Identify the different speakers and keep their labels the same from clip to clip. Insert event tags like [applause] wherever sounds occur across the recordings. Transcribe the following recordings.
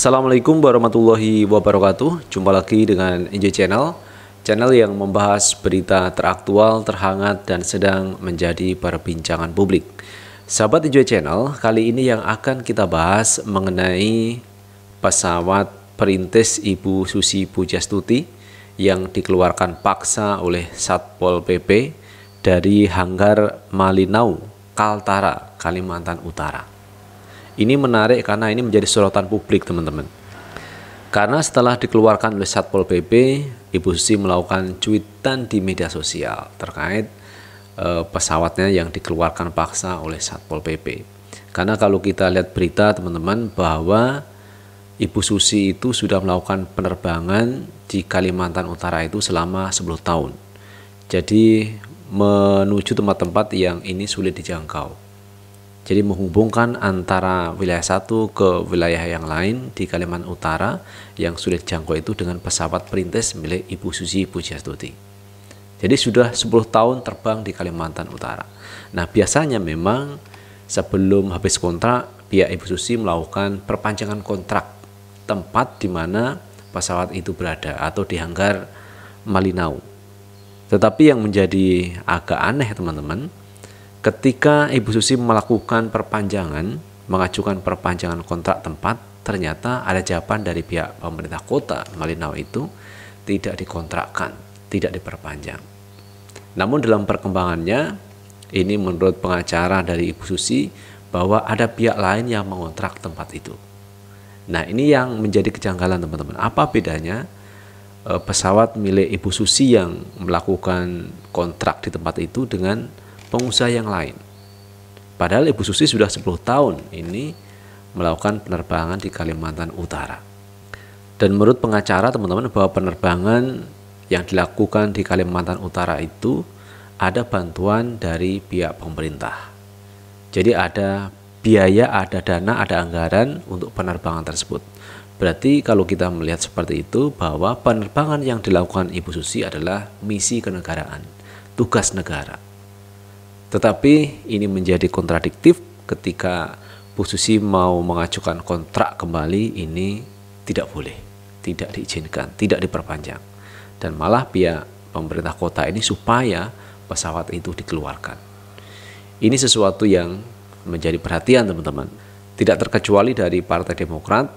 Speaker 1: Assalamualaikum warahmatullahi wabarakatuh. Jumpa lagi dengan Enjoy Channel, channel yang membahas berita teraktual, terhangat, dan sedang menjadi perbincangan publik. Sahabat Enjoy Channel, kali ini yang akan kita bahas mengenai pesawat perintis Ibu Susi Pujastuti yang dikeluarkan paksa oleh Satpol PP dari Hanggar Malinau, Kaltara, Kalimantan Utara. Ini menarik karena ini menjadi sorotan publik, teman-teman. Karena setelah dikeluarkan oleh Satpol PP, Ibu Susi melakukan cuitan di media sosial terkait e, pesawatnya yang dikeluarkan paksa oleh Satpol PP. Karena kalau kita lihat berita teman-teman bahwa Ibu Susi itu sudah melakukan penerbangan di Kalimantan Utara itu selama 10 tahun. Jadi menuju tempat-tempat yang ini sulit dijangkau. Jadi menghubungkan antara wilayah satu ke wilayah yang lain di Kalimantan Utara yang sudah jangkau itu dengan pesawat perintis milik Ibu Susi Pujiastuti. Jadi sudah 10 tahun terbang di Kalimantan Utara. Nah biasanya memang sebelum habis kontrak pihak Ibu Susi melakukan perpanjangan kontrak tempat di mana pesawat itu berada atau di hanggar Malinau. Tetapi yang menjadi agak aneh teman-teman, Ketika Ibu Susi melakukan perpanjangan, mengajukan perpanjangan kontrak tempat, ternyata ada jawaban dari pihak pemerintah kota Malinau itu tidak dikontrakkan, tidak diperpanjang. Namun dalam perkembangannya, ini menurut pengacara dari Ibu Susi bahwa ada pihak lain yang mengontrak tempat itu. Nah ini yang menjadi kejanggalan teman-teman. Apa bedanya eh, pesawat milik Ibu Susi yang melakukan kontrak di tempat itu dengan pengusaha yang lain. Padahal Ibu Susi sudah 10 tahun ini melakukan penerbangan di Kalimantan Utara. Dan menurut pengacara teman-teman bahwa penerbangan yang dilakukan di Kalimantan Utara itu ada bantuan dari pihak pemerintah. Jadi ada biaya, ada dana, ada anggaran untuk penerbangan tersebut. Berarti kalau kita melihat seperti itu bahwa penerbangan yang dilakukan Ibu Susi adalah misi kenegaraan, tugas negara. Tetapi ini menjadi kontradiktif ketika Bu Susi mau mengajukan kontrak kembali ini tidak boleh, tidak diizinkan, tidak diperpanjang. Dan malah pihak pemerintah kota ini supaya pesawat itu dikeluarkan. Ini sesuatu yang menjadi perhatian teman-teman. Tidak terkecuali dari Partai Demokrat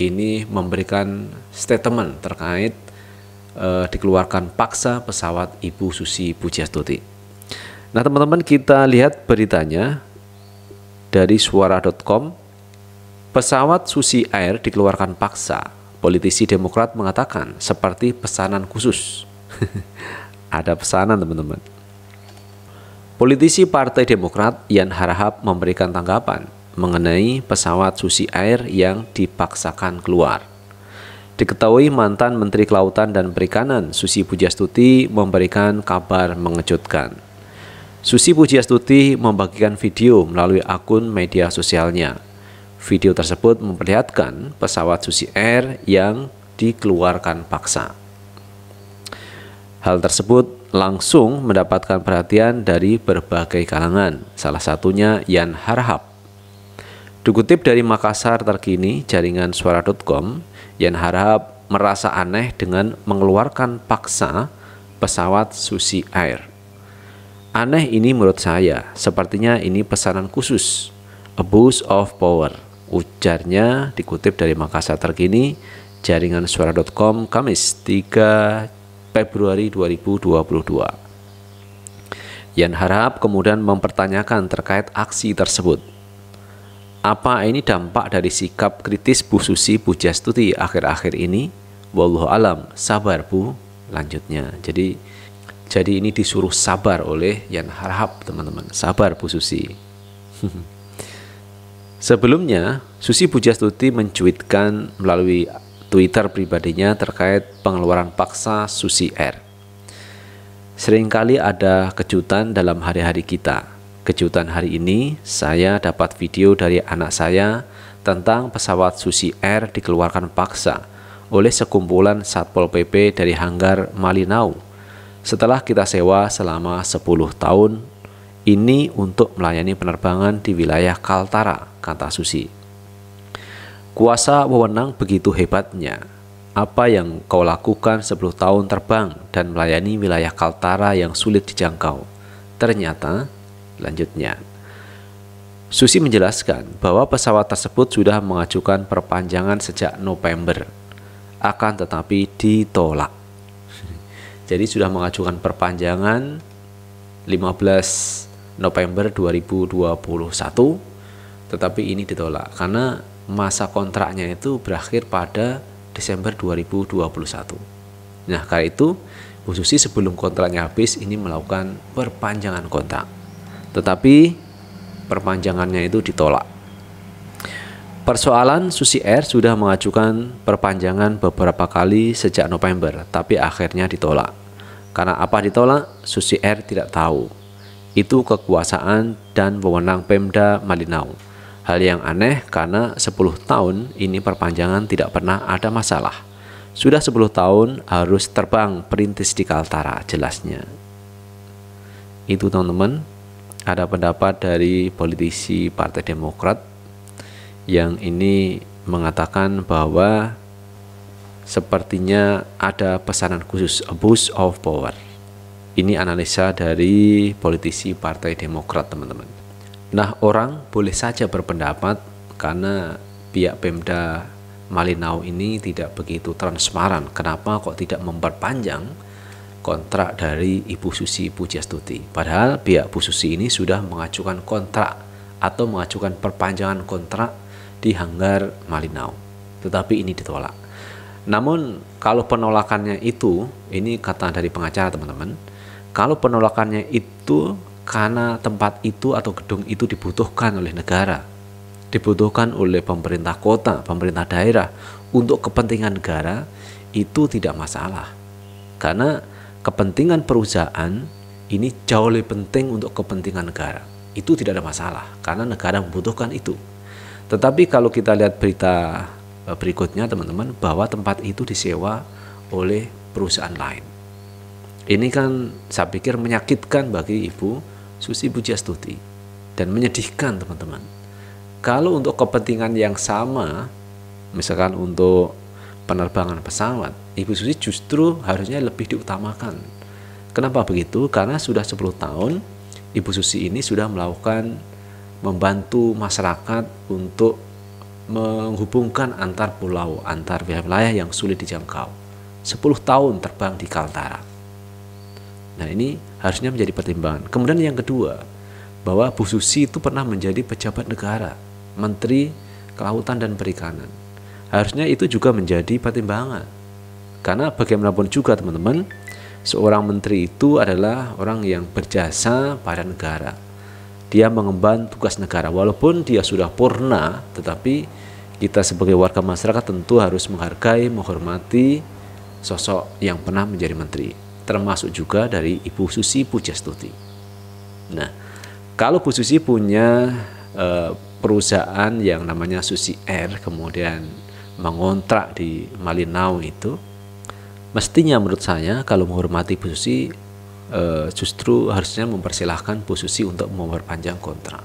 Speaker 1: ini memberikan statement terkait eh, dikeluarkan paksa pesawat Ibu Susi Pujastuti. Nah, teman-teman kita lihat beritanya dari suara.com. Pesawat Susi Air dikeluarkan paksa. Politisi Demokrat mengatakan seperti pesanan khusus. [laughs] Ada pesanan, teman-teman. Politisi Partai Demokrat Yan Harahap memberikan tanggapan mengenai pesawat Susi Air yang dipaksakan keluar. Diketahui mantan Menteri Kelautan dan Perikanan Susi Pujastuti memberikan kabar mengejutkan. Susi Pujiastuti membagikan video melalui akun media sosialnya. Video tersebut memperlihatkan pesawat Susi Air yang dikeluarkan paksa. Hal tersebut langsung mendapatkan perhatian dari berbagai kalangan, salah satunya Yan Harhab. Dikutip dari Makassar terkini jaringan suara.com, Yan Harhab merasa aneh dengan mengeluarkan paksa pesawat Susi Air. Aneh ini menurut saya, sepertinya ini pesanan khusus. Abuse of power, ujarnya dikutip dari Makassar terkini, jaringan suara.com Kamis 3 Februari 2022. Yan Harap kemudian mempertanyakan terkait aksi tersebut. Apa ini dampak dari sikap kritis Bu Susi Bu Pujastuti akhir-akhir ini? Wallahu alam, sabar Bu. Lanjutnya. Jadi jadi ini disuruh sabar oleh Yan Harhab teman-teman. Sabar Bu Susi. [laughs] Sebelumnya, Susi Pujastuti mencuitkan melalui Twitter pribadinya terkait pengeluaran paksa Susi R Seringkali ada kejutan dalam hari-hari kita. Kejutan hari ini, saya dapat video dari anak saya tentang pesawat Susi Air dikeluarkan paksa oleh sekumpulan Satpol PP dari Hanggar Malinau setelah kita sewa selama 10 tahun ini untuk melayani penerbangan di wilayah Kaltara, kata Susi. Kuasa wewenang begitu hebatnya. Apa yang kau lakukan 10 tahun terbang dan melayani wilayah Kaltara yang sulit dijangkau? Ternyata, lanjutnya. Susi menjelaskan bahwa pesawat tersebut sudah mengajukan perpanjangan sejak November. Akan tetapi ditolak. Jadi sudah mengajukan perpanjangan 15 November 2021 tetapi ini ditolak karena masa kontraknya itu berakhir pada Desember 2021. Nah, karena itu Bu Susi sebelum kontraknya habis ini melakukan perpanjangan kontrak. Tetapi perpanjangannya itu ditolak. Persoalan Susi Air sudah mengajukan perpanjangan beberapa kali sejak November, tapi akhirnya ditolak. Karena apa ditolak? Susi Air tidak tahu. Itu kekuasaan dan wewenang Pemda Malinau. Hal yang aneh karena 10 tahun ini perpanjangan tidak pernah ada masalah. Sudah 10 tahun harus terbang perintis di Kaltara jelasnya. Itu teman-teman, ada pendapat dari politisi Partai Demokrat yang ini mengatakan bahwa sepertinya ada pesanan khusus abuse of power. Ini analisa dari politisi Partai Demokrat, teman-teman. Nah, orang boleh saja berpendapat karena pihak Pemda Malinau ini tidak begitu transparan. Kenapa kok tidak memperpanjang kontrak dari Ibu Susi Pujastuti? Padahal pihak Bu Susi ini sudah mengajukan kontrak atau mengajukan perpanjangan kontrak di Hanggar Malinau. Tetapi ini ditolak. Namun kalau penolakannya itu, ini kata dari pengacara teman-teman, kalau penolakannya itu karena tempat itu atau gedung itu dibutuhkan oleh negara, dibutuhkan oleh pemerintah kota, pemerintah daerah untuk kepentingan negara itu tidak masalah. Karena kepentingan perusahaan ini jauh lebih penting untuk kepentingan negara. Itu tidak ada masalah karena negara membutuhkan itu. Tetapi kalau kita lihat berita Eh, berikutnya teman-teman bahwa tempat itu disewa oleh perusahaan lain. Ini kan saya pikir menyakitkan bagi Ibu Susi Pujiastuti dan menyedihkan teman-teman. Kalau untuk kepentingan yang sama, misalkan untuk penerbangan pesawat, Ibu Susi justru harusnya lebih diutamakan. Kenapa begitu? Karena sudah 10 tahun Ibu Susi ini sudah melakukan membantu masyarakat untuk menghubungkan antar pulau, antar wilayah yang sulit dijangkau. 10 tahun terbang di Kaltara. Nah ini harusnya menjadi pertimbangan. Kemudian yang kedua, bahwa Bu Susi itu pernah menjadi pejabat negara, Menteri Kelautan dan Perikanan. Harusnya itu juga menjadi pertimbangan. Karena bagaimanapun juga teman-teman, seorang menteri itu adalah orang yang berjasa pada negara dia mengemban tugas negara. Walaupun dia sudah purna, tetapi kita sebagai warga masyarakat tentu harus menghargai, menghormati sosok yang pernah menjadi menteri, termasuk juga dari Ibu Susi Pujastuti. Nah, kalau Bu Susi punya e, perusahaan yang namanya Susi Air, kemudian mengontrak di Malinau itu, mestinya menurut saya kalau menghormati Bu Susi uh, justru harusnya mempersilahkan posisi untuk memperpanjang kontrak.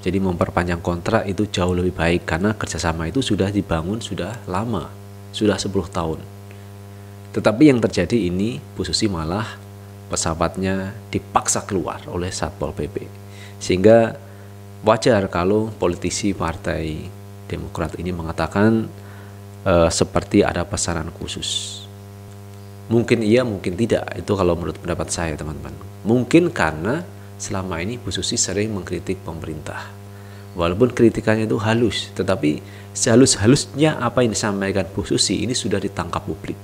Speaker 1: Jadi memperpanjang kontrak itu jauh lebih baik karena kerjasama itu sudah dibangun sudah lama, sudah 10 tahun. Tetapi yang terjadi ini posisi malah pesawatnya dipaksa keluar oleh Satpol PP. Sehingga wajar kalau politisi Partai Demokrat ini mengatakan e, seperti ada pesanan khusus Mungkin iya, mungkin tidak. Itu kalau menurut pendapat saya, teman-teman. Mungkin karena selama ini Bu Susi sering mengkritik pemerintah. Walaupun kritikannya itu halus, tetapi sehalus-halusnya apa yang disampaikan Bu Susi ini sudah ditangkap publik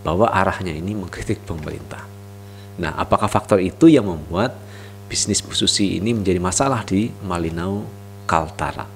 Speaker 1: bahwa arahnya ini mengkritik pemerintah. Nah, apakah faktor itu yang membuat bisnis Bu Susi ini menjadi masalah di Malinau Kaltara?